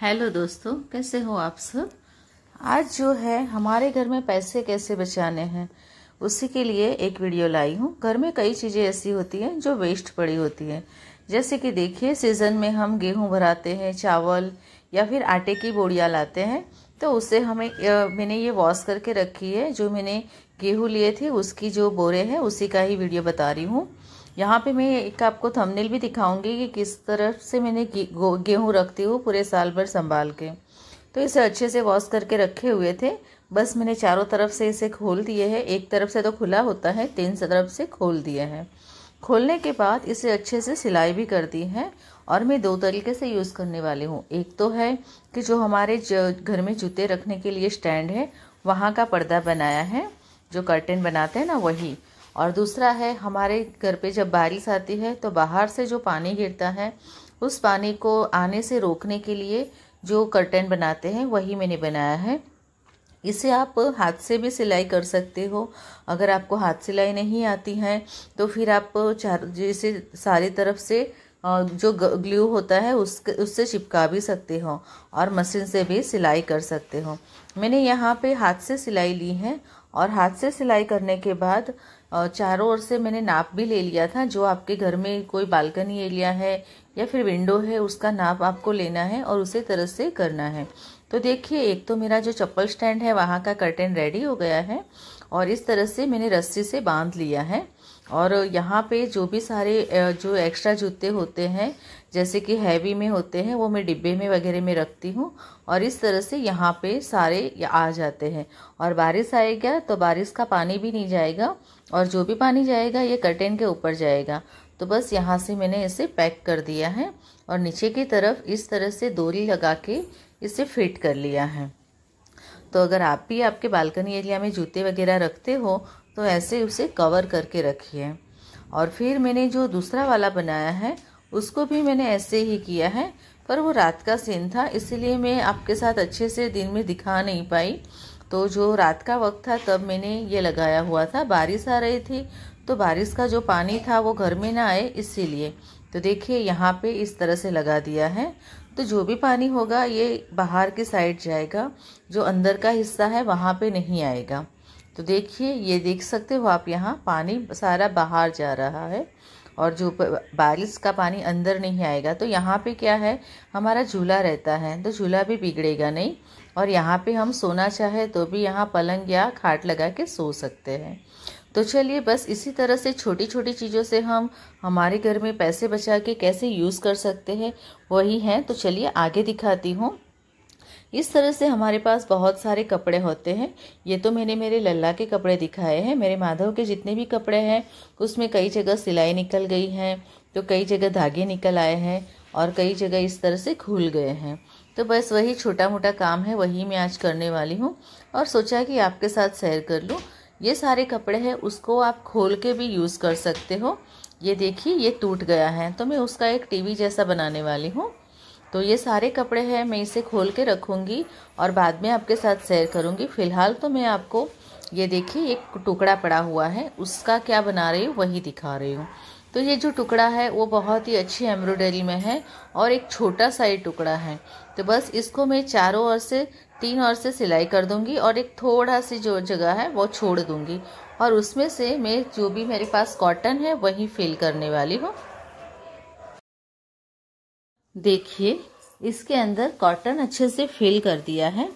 hello दोस्तों कैसे हो आप सब आज जो है हमारे घर में पैसे कैसे बचाने हैं उसी के लिए एक वीडियो लाई हूँ घर में कई चीज़ें ऐसी होती हैं जो वेस्ट पड़ी होती हैं जैसे कि देखिए सीज़न में हम गेहूँ भराते हैं चावल या फिर आटे की बोड़ियाँ लाते हैं तो उसे हमें मैंने ये वॉश करके रखी है जो मैंने गेहूँ लिए थे उसकी जो बोरे हैं उसी का ही वीडियो बता रही हूँ यहाँ पे मैं एक आपको थंबनेल भी दिखाऊंगी कि किस तरफ से मैंने गेहूँ रखती हूँ पूरे साल भर संभाल के तो इसे अच्छे से वॉश करके रखे हुए थे बस मैंने चारों तरफ से इसे खोल दिए है एक तरफ से तो खुला होता है तीन तरफ से खोल दिए हैं खोलने के बाद इसे अच्छे से सिलाई भी कर दी है और मैं दो तरीके से यूज़ करने वाली हूँ एक तो है कि जो हमारे घर में जूते रखने के लिए स्टैंड है वहाँ का पर्दा बनाया है जो कर्टन बनाते हैं ना वही और दूसरा है हमारे घर पे जब बारिश आती है तो बाहर से जो पानी गिरता है उस पानी को आने से रोकने के लिए जो कर्टन बनाते हैं वही मैंने बनाया है इसे आप हाथ से भी सिलाई कर सकते हो अगर आपको हाथ सिलाई नहीं आती है तो फिर आप चार जैसे सारी तरफ से जो ग्लू होता है उसके उससे चिपका भी सकते हो और मशीन से भी सिलाई कर सकते हो मैंने यहाँ पे हाथ से सिलाई ली है और हाथ से सिलाई करने के बाद चारों ओर से मैंने नाप भी ले लिया था जो आपके घर में कोई बालकनी एरिया है या फिर विंडो है उसका नाप आपको लेना है और उसी तरह से करना है तो देखिए एक तो मेरा जो चप्पल स्टैंड है वहाँ का कर्टन रेडी हो गया है और इस तरह से मैंने रस्सी से बांध लिया है और यहाँ पे जो भी सारे जो एक्स्ट्रा जूते होते हैं जैसे कि हैवी में होते हैं वो मैं डिब्बे में वगैरह में रखती हूँ और इस तरह से यहाँ पे सारे आ जाते हैं और बारिश आएगा तो बारिश का पानी भी नहीं जाएगा और जो भी पानी जाएगा ये कर्टेन के ऊपर जाएगा तो बस यहाँ से मैंने इसे पैक कर दिया है और नीचे की तरफ इस तरह से दोरी लगा के इसे फिट कर लिया है तो अगर आप भी आपके बालकनी एरिया में जूते वगैरह रखते हो तो ऐसे उसे कवर करके रखिए और फिर मैंने जो दूसरा वाला बनाया है उसको भी मैंने ऐसे ही किया है पर वो रात का सीन था इसीलिए मैं आपके साथ अच्छे से दिन में दिखा नहीं पाई तो जो रात का वक्त था तब मैंने ये लगाया हुआ था बारिश आ रही थी तो बारिश का जो पानी था वो घर में ना आए इसीलिए तो देखिए यहाँ पे इस तरह से लगा दिया है तो जो भी पानी होगा ये बाहर की साइड जाएगा जो अंदर का हिस्सा है वहाँ पे नहीं आएगा तो देखिए ये देख सकते हो आप यहाँ पानी सारा बाहर जा रहा है और जो बारिश का पानी अंदर नहीं आएगा तो यहाँ पे क्या है हमारा झूला रहता है तो झूला भी बिगड़ेगा नहीं और यहाँ पे हम सोना चाहे तो भी यहाँ पलंग या खाट लगा के सो सकते हैं तो चलिए बस इसी तरह से छोटी छोटी चीज़ों से हम हमारे घर में पैसे बचा के कैसे यूज़ कर सकते हैं वही हैं तो चलिए आगे दिखाती हूँ इस तरह से हमारे पास बहुत सारे कपड़े होते हैं ये तो मैंने मेरे लल्ला के कपड़े दिखाए हैं मेरे माधव के जितने भी कपड़े हैं उसमें कई जगह सिलाई निकल गई है तो कई जगह धागे निकल आए हैं और कई जगह इस तरह से खुल गए हैं तो बस वही छोटा मोटा काम है वही मैं आज करने वाली हूँ और सोचा कि आपके साथ शेयर कर लूँ ये सारे कपड़े हैं उसको आप खोल के भी यूज़ कर सकते हो ये देखिए ये टूट गया है तो मैं उसका एक टीवी जैसा बनाने वाली हूँ तो ये सारे कपड़े हैं मैं इसे खोल के रखूँगी और बाद में आपके साथ शेयर करूँगी फ़िलहाल तो मैं आपको ये देखिए एक टुकड़ा पड़ा हुआ है उसका क्या बना रही हूँ वही दिखा रही हूँ तो ये जो टुकड़ा है वो बहुत ही अच्छी एम्ब्रॉयडरी में है और एक छोटा सा ही टुकड़ा है तो बस इसको मैं चारों ओर से तीन ओर से सिलाई कर दूंगी और एक थोड़ा सी जो जगह है वो छोड़ दूंगी और उसमें से मैं जो भी मेरे पास कॉटन है वही फिल करने वाली हूँ देखिए इसके अंदर कॉटन अच्छे से फिल कर दिया है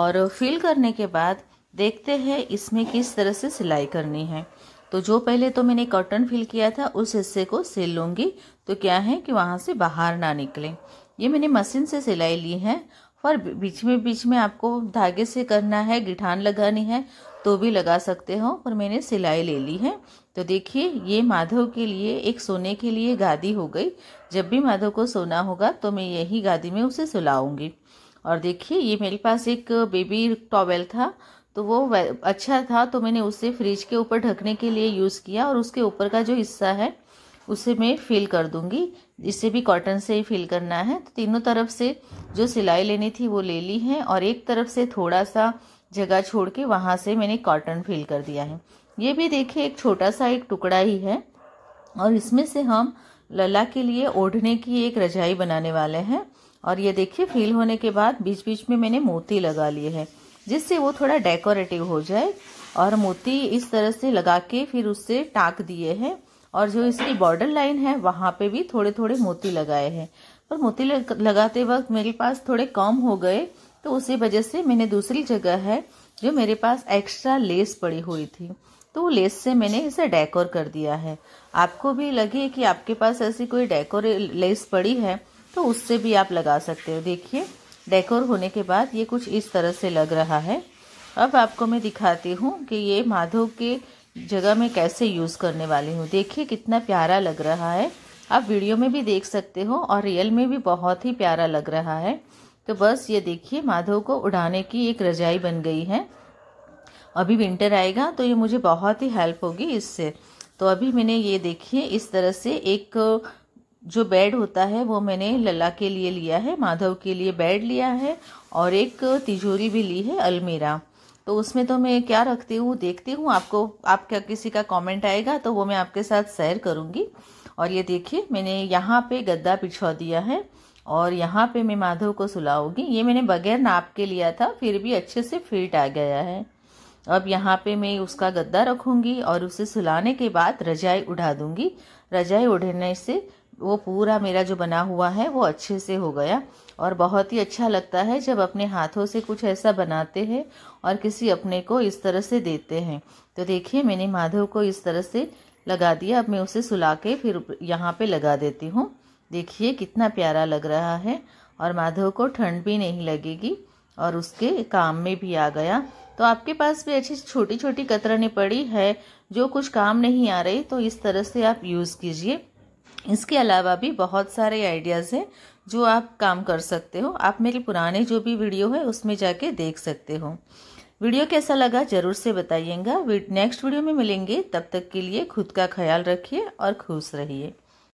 और फिल करने के बाद देखते हैं इसमें किस तरह से सिलाई करनी है तो जो पहले तो मैंने कॉटन फिल किया था उस हिस्से को सिल लूँगी तो क्या है कि वहाँ से बाहर ना निकले ये मैंने मशीन से सिलाई ली है और बीच में बीच में आपको धागे से करना है गिठान लगानी है तो भी लगा सकते हो पर मैंने सिलाई ले ली है तो देखिए ये माधव के लिए एक सोने के लिए गादी हो गई जब भी माधव को सोना होगा तो मैं यही गादी में उसे सुलाऊंगी और देखिए ये मेरे पास एक बेबी टॉवेल था तो वो अच्छा था तो मैंने उसे फ्रिज के ऊपर ढकने के लिए यूज़ किया और उसके ऊपर का जो हिस्सा है उसे मैं फिल कर दूंगी इसे भी कॉटन से ही फिल करना है तो तीनों तरफ से जो सिलाई लेनी थी वो ले ली है और एक तरफ से थोड़ा सा जगह छोड़ के वहाँ से मैंने कॉटन फिल कर दिया है ये भी देखिए एक छोटा सा एक टुकड़ा ही है और इसमें से हम लला के लिए ओढ़ने की एक रजाई बनाने वाले हैं और ये देखिए फील होने के बाद बीच बीच में मैंने मोती लगा लिए हैं जिससे वो थोड़ा डेकोरेटिव हो जाए और मोती इस तरह से लगा के फिर उससे टाक दिए हैं और जो इसकी बॉर्डर लाइन है वहाँ पे भी थोड़े थोड़े मोती लगाए हैं पर मोती लगाते वक्त मेरे पास थोड़े कम हो गए तो उसी वजह से मैंने दूसरी जगह है जो मेरे पास एक्स्ट्रा लेस पड़ी हुई थी तो लेस से मैंने इसे डेकोर कर दिया है आपको भी लगे कि आपके पास ऐसी कोई डेकोर लेस पड़ी है तो उससे भी आप लगा सकते हो देखिए डेकोर होने के बाद ये कुछ इस तरह से लग रहा है अब आपको मैं दिखाती हूँ कि ये माधव के जगह में कैसे यूज़ करने वाली हूँ देखिए कितना प्यारा लग रहा है आप वीडियो में भी देख सकते हो और रियल में भी बहुत ही प्यारा लग रहा है तो बस ये देखिए माधव को उड़ाने की एक रजाई बन गई है अभी विंटर आएगा तो ये मुझे बहुत ही हेल्प होगी इससे तो अभी मैंने ये देखिए इस तरह से एक जो बेड होता है वो मैंने लला के लिए लिया है माधव के लिए बेड लिया है और एक तिजोरी भी ली है अलमीरा तो उसमें तो मैं क्या रखती हूँ देखती हूँ आपको आपका किसी का कमेंट आएगा तो वो मैं आपके साथ शेयर करूँगी और ये देखिए मैंने यहाँ पे गद्दा पिछवा दिया है और यहाँ पे मैं माधव को सुलाऊंगी ये मैंने बगैर नाप के लिया था फिर भी अच्छे से फिट आ गया है अब यहाँ पे मैं उसका गद्दा रखूँगी और उसे सुलाने के बाद रजाई उड़ा दूँगी रजाई उड़ने से वो पूरा मेरा जो बना हुआ है वो अच्छे से हो गया और बहुत ही अच्छा लगता है जब अपने हाथों से कुछ ऐसा बनाते हैं और किसी अपने को इस तरह से देते हैं तो देखिए मैंने माधव को इस तरह से लगा दिया अब मैं उसे सुला के फिर यहाँ पे लगा देती हूँ देखिए कितना प्यारा लग रहा है और माधव को ठंड भी नहीं लगेगी और उसके काम में भी आ गया तो आपके पास भी अच्छी छोटी छोटी कतरने पड़ी है जो कुछ काम नहीं आ रही तो इस तरह से आप यूज़ कीजिए इसके अलावा भी बहुत सारे आइडियाज़ हैं जो आप काम कर सकते हो आप मेरे पुराने जो भी वीडियो है उसमें जाके देख सकते हो वीडियो कैसा लगा ज़रूर से बताइएगा नेक्स्ट वीडियो में मिलेंगे तब तक के लिए खुद का ख्याल रखिए और खुश रहिए